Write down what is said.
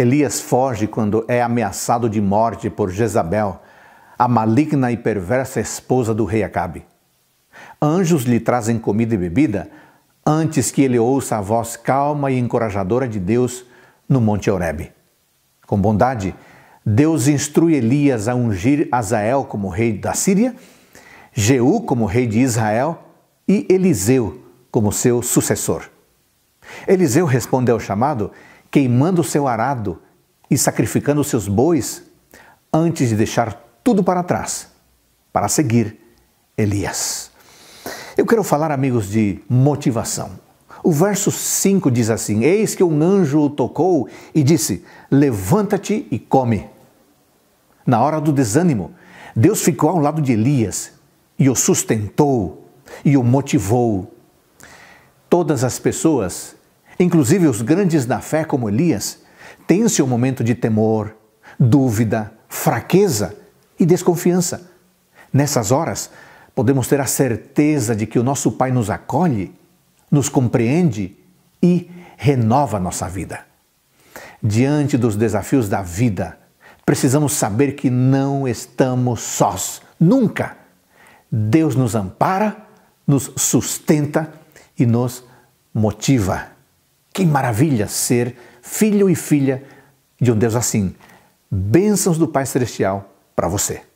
Elias foge quando é ameaçado de morte por Jezabel, a maligna e perversa esposa do rei Acabe. Anjos lhe trazem comida e bebida antes que ele ouça a voz calma e encorajadora de Deus no Monte Horeb. Com bondade, Deus instrui Elias a ungir Azael como rei da Síria, Jeú como rei de Israel e Eliseu como seu sucessor. Eliseu responde ao chamado queimando o seu arado e sacrificando os seus bois, antes de deixar tudo para trás, para seguir Elias. Eu quero falar, amigos, de motivação. O verso 5 diz assim: Eis que um anjo o tocou e disse: Levanta-te e come. Na hora do desânimo, Deus ficou ao lado de Elias e o sustentou e o motivou. Todas as pessoas Inclusive os grandes da fé, como Elias, têm seu momento de temor, dúvida, fraqueza e desconfiança. Nessas horas, podemos ter a certeza de que o nosso Pai nos acolhe, nos compreende e renova nossa vida. Diante dos desafios da vida, precisamos saber que não estamos sós, nunca. Deus nos ampara, nos sustenta e nos motiva. Que maravilha ser filho e filha de um Deus assim. Bênçãos do Pai Celestial para você.